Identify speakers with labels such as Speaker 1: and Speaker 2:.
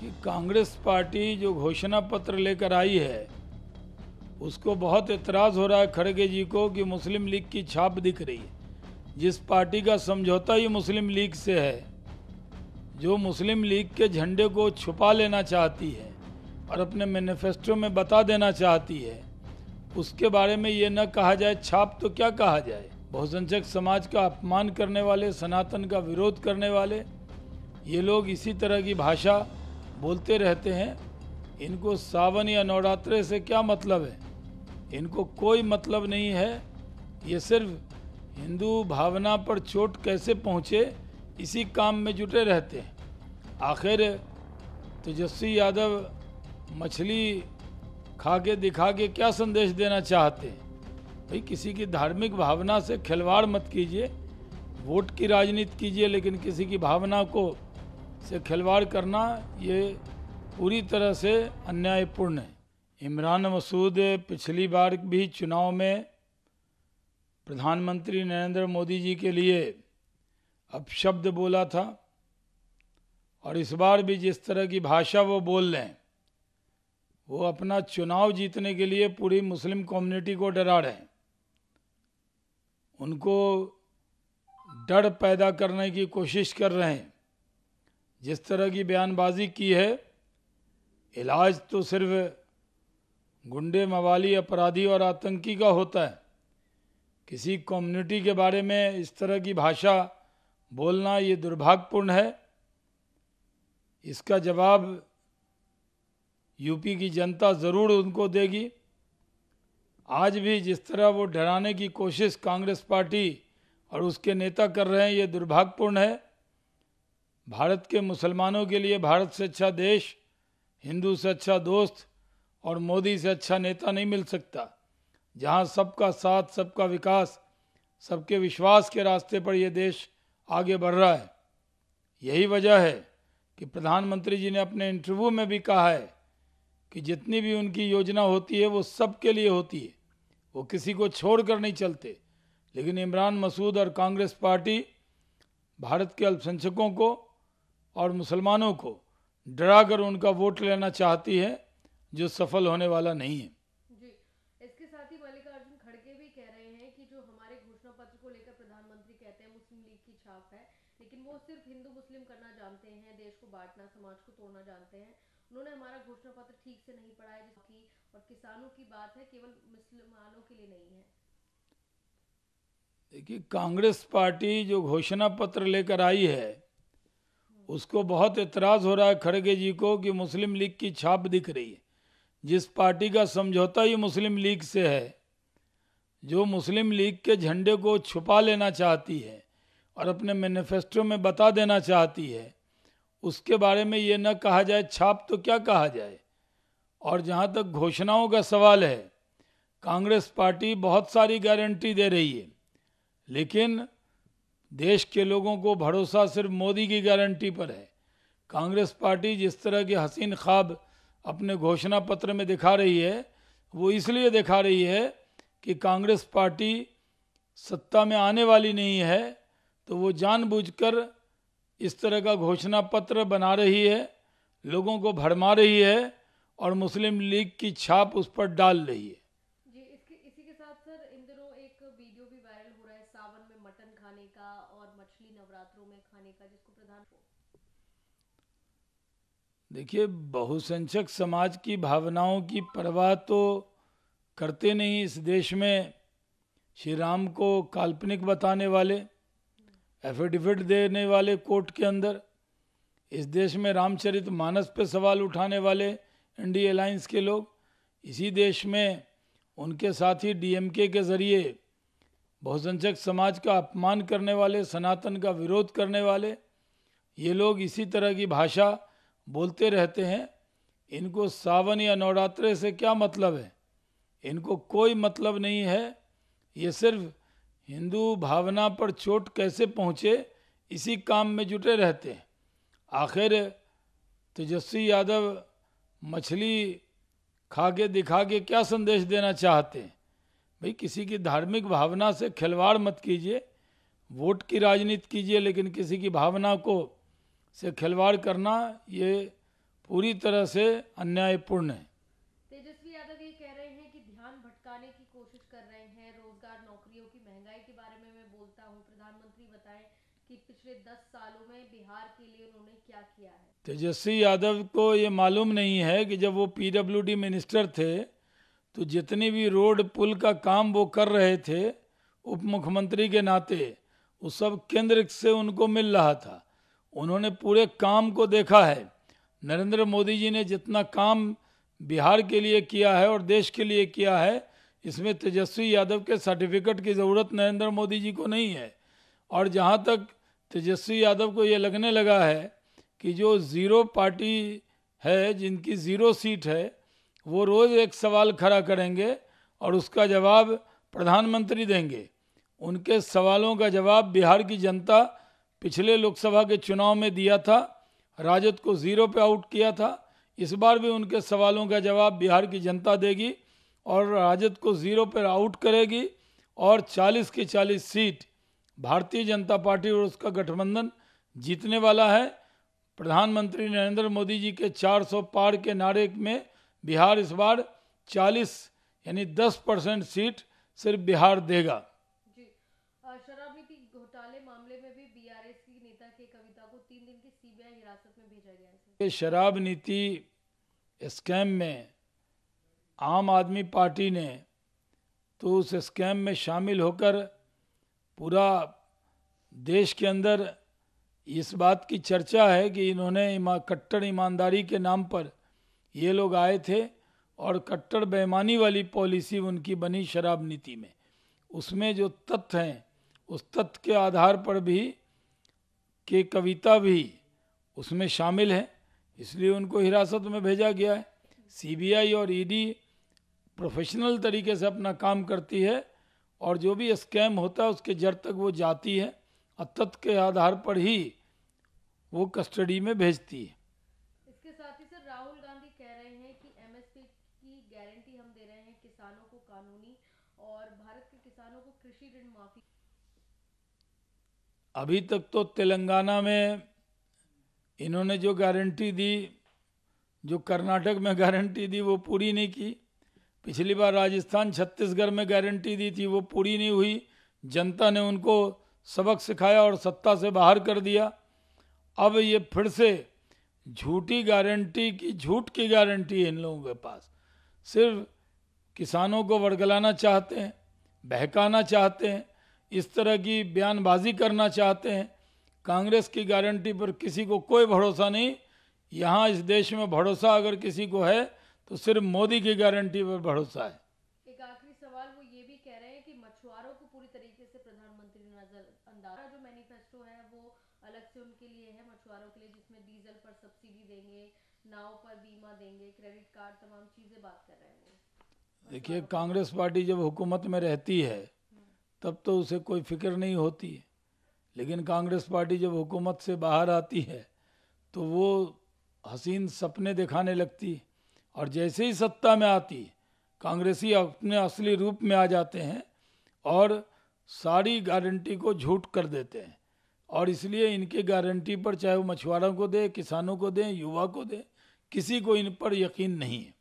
Speaker 1: कि कांग्रेस पार्टी जो घोषणा पत्र लेकर आई है उसको बहुत एतराज़ हो रहा है खड़गे जी को कि मुस्लिम लीग की छाप दिख रही है जिस पार्टी का समझौता ही मुस्लिम लीग से है जो मुस्लिम लीग के झंडे को छुपा लेना चाहती है और अपने मैनिफेस्टो में बता देना चाहती है उसके बारे में ये न कहा जाए छाप तो क्या कहा जाए बहुसंख्यक समाज का अपमान करने वाले सनातन का विरोध करने वाले ये लोग इसी तरह की भाषा बोलते रहते हैं इनको सावन या नवरात्रे से क्या मतलब है इनको कोई मतलब नहीं है ये सिर्फ हिंदू भावना पर चोट कैसे पहुँचे इसी काम में जुटे रहते हैं आखिर तेजस्वी यादव मछली खा के दिखा के क्या संदेश देना चाहते हैं भाई किसी की धार्मिक भावना से खिलवाड़ मत कीजिए वोट की राजनीति कीजिए लेकिन किसी की भावना को से खिलवाड़ करना ये पूरी तरह से अन्यायपूर्ण है इमरान मसूद पिछली बार भी चुनाव में प्रधानमंत्री नरेंद्र मोदी जी के लिए अपशब्द बोला था और इस बार भी जिस तरह की भाषा वो बोल रहे हैं वो अपना चुनाव जीतने के लिए पूरी मुस्लिम कम्युनिटी को डरा रहे हैं उनको डर पैदा करने की कोशिश कर रहे हैं जिस तरह की बयानबाजी की है इलाज तो सिर्फ गुंडे मवाली अपराधी और आतंकी का होता है किसी कम्युनिटी के बारे में इस तरह की भाषा बोलना ये दुर्भाग्यपूर्ण है इसका जवाब यूपी की जनता ज़रूर उनको देगी आज भी जिस तरह वो डराने की कोशिश कांग्रेस पार्टी और उसके नेता कर रहे हैं ये दुर्भाग्यपूर्ण है भारत के मुसलमानों के लिए भारत से अच्छा देश हिंदू से अच्छा दोस्त और मोदी से अच्छा नेता नहीं मिल सकता जहां सबका साथ सबका विकास सबके विश्वास के रास्ते पर यह देश आगे बढ़ रहा है यही वजह है कि प्रधानमंत्री जी ने अपने इंटरव्यू में भी कहा है कि जितनी भी उनकी योजना होती है वो सबके लिए होती है वो किसी को छोड़ कर नहीं चलते लेकिन इमरान मसूद और कांग्रेस पार्टी भारत के अल्पसंख्यकों को और मुसलमानों को डरा कर उनका वोट लेना चाहती है जो सफल होने वाला नहीं है
Speaker 2: लेकिन वो सिर्फ हिंदू मुस्लिम करना जानते हैं देश को बांटना समाज को तोड़ना जानते हैं उन्होंने हमारा घोषणा पत्र ठीक से नहीं पढ़ा है जिसकी और किसानों की बात है केवल मुसलमानों के लिए नहीं है
Speaker 1: देखिए कांग्रेस पार्टी जो घोषणा पत्र लेकर आई है उसको बहुत एतराज़ हो रहा है खड़गे जी को कि मुस्लिम लीग की छाप दिख रही है जिस पार्टी का समझौता ही मुस्लिम लीग से है जो मुस्लिम लीग के झंडे को छुपा लेना चाहती है और अपने मैनिफेस्टो में बता देना चाहती है उसके बारे में ये न कहा जाए छाप तो क्या कहा जाए और जहाँ तक घोषणाओं का सवाल है कांग्रेस पार्टी बहुत सारी गारंटी दे रही है लेकिन देश के लोगों को भरोसा सिर्फ मोदी की गारंटी पर है कांग्रेस पार्टी जिस तरह के हसीन ख्वाब अपने घोषणा पत्र में दिखा रही है वो इसलिए दिखा रही है कि कांग्रेस पार्टी सत्ता में आने वाली नहीं है तो वो जानबूझकर इस तरह का घोषणा पत्र बना रही है लोगों को भरमा रही है और मुस्लिम लीग की छाप उस पर डाल रही है
Speaker 2: साथ सर इन दिनों एक वीडियो भी वायरल हो रहा है सावन में मटन खाने का और मछली नवरात्रों में खाने का जिसको प्रधान
Speaker 1: देखिए बहुसंख्यक समाज की भावनाओं की परवाह तो करते नहीं इस देश में श्री राम को काल्पनिक बताने वाले एफिडेविट देने वाले कोर्ट के अंदर इस देश में रामचरित मानस पर सवाल उठाने वाले इंडिया अलायंस के लोग इसी देश में उनके साथ ही डीएमके के जरिए बहुसंख्यक समाज का अपमान करने वाले सनातन का विरोध करने वाले ये लोग इसी तरह की भाषा बोलते रहते हैं इनको सावन या नवरात्रे से क्या मतलब है इनको कोई मतलब नहीं है ये सिर्फ हिंदू भावना पर चोट कैसे पहुँचे इसी काम में जुटे रहते हैं आखिर तेजस्वी यादव मछली खा के दिखा के क्या संदेश देना चाहते हैं भाई किसी की धार्मिक भावना से खिलवाड़ मत कीजिए वोट की राजनीति कीजिए लेकिन किसी की भावना को से खिलवाड़ करना ये पूरी तरह से अन्यायपूर्ण है
Speaker 2: तेजस्वी यादव ये कह रहे हैं कि ध्यान भटकाने की कोशिश कर रहे हैं रोजगार नौकरियों की महंगाई के बारे में मैं बोलता हूँ प्रधानमंत्री बताएं कि पिछले दस सालों में बिहार के लिए उन्होंने
Speaker 1: क्या किया है तेजस्वी यादव को ये मालूम नहीं है कि जब वो पीडब्ल्यूडी मिनिस्टर थे तो जितने भी रोड पुल का काम वो कर रहे थे उप मुख्यमंत्री के नाते वो सब केंद्र से उनको मिल रहा था उन्होंने पूरे काम को देखा है नरेंद्र मोदी जी ने जितना काम बिहार के लिए किया है और देश के लिए किया है इसमें तेजस्वी यादव के सर्टिफिकेट की ज़रूरत नरेंद्र मोदी जी को नहीं है और जहाँ तक तेजस्वी यादव को ये लगने लगा है कि जो ज़ीरो पार्टी है जिनकी ज़ीरो सीट है वो रोज़ एक सवाल खड़ा करेंगे और उसका जवाब प्रधानमंत्री देंगे उनके सवालों का जवाब बिहार की जनता पिछले लोकसभा के चुनाव में दिया था राजद को ज़ीरो पे आउट किया था इस बार भी उनके सवालों का जवाब बिहार की जनता देगी और राजद को ज़ीरो पर आउट करेगी और 40 की 40 सीट भारतीय जनता पार्टी और उसका गठबंधन जीतने वाला है प्रधानमंत्री नरेंद्र मोदी जी के 400 पार के नारे में बिहार इस बार 40 यानी 10 परसेंट सीट सिर्फ बिहार देगा
Speaker 2: शराब नीति घोटाले मामले में भी बीआरएस की नेता के कविता को
Speaker 1: तीन दिन की सीबीआई हिरासत में भेजा गया है शराब नीति स्कैम में आम आदमी पार्टी ने तो उस स्कैम में शामिल होकर पूरा देश के अंदर इस बात की चर्चा है कि इन्होंने इमा, कट्टर ईमानदारी के नाम पर ये लोग आए थे और कट्टर बेईमानी वाली पॉलिसी उनकी बनी शराब नीति में उसमें जो तथ्य हैं उस तथ्य के आधार पर भी के कविता भी उसमें शामिल है इसलिए उनको हिरासत में भेजा गया है सीबीआई और ईडी प्रोफेशनल तरीके से अपना काम करती है और जो भी स्कैम होता है उसके जड़ तक वो जाती है और तथ्य के आधार पर ही वो कस्टडी में भेजती है
Speaker 2: इसके साथ ही सर राहुल गांधी कह रहे हैं कि एमएसपी की गारंटी हम दे रहे हैं किसानों को कानूनी और भारत के किसानों को कृषि ऋण माफी
Speaker 1: अभी तक तो तेलंगाना में इन्होंने जो गारंटी दी जो कर्नाटक में गारंटी दी वो पूरी नहीं की पिछली बार राजस्थान छत्तीसगढ़ में गारंटी दी थी वो पूरी नहीं हुई जनता ने उनको सबक सिखाया और सत्ता से बाहर कर दिया अब ये फिर से झूठी गारंटी की झूठ की गारंटी है इन लोगों के पास सिर्फ किसानों को वड़गलाना चाहते हैं बहकाना चाहते हैं इस तरह की बयानबाजी करना चाहते हैं कांग्रेस की गारंटी पर किसी को कोई भरोसा नहीं यहाँ इस देश में भरोसा अगर किसी को है तो सिर्फ मोदी की गारंटी पर भरोसा
Speaker 2: है एक आखिरी सवाल वो ये भी कह रहे हैं कि मछुआरों को पूरी तरीके से प्रधानमंत्री नजर जो मैनिफेस्टो है वो अलग से उनके लिए है मछुआरों के लिए जिसमें डीजल पर सब्सिडी देंगे नाव पर बीमा देंगे क्रेडिट कार्ड तमाम चीजें बात कर रहे
Speaker 1: हैं देखिए कांग्रेस पार्टी जब हुकूमत में रहती है तब तो उसे कोई फिक्र नहीं होती है लेकिन कांग्रेस पार्टी जब हुकूमत से बाहर आती है तो वो हसीन सपने दिखाने लगती है और जैसे ही सत्ता में आती कांग्रेसी अपने असली रूप में आ जाते हैं और सारी गारंटी को झूठ कर देते हैं और इसलिए इनके गारंटी पर चाहे वो मछुआरों को दे किसानों को दें युवा को दें किसी को इन पर यकीन नहीं है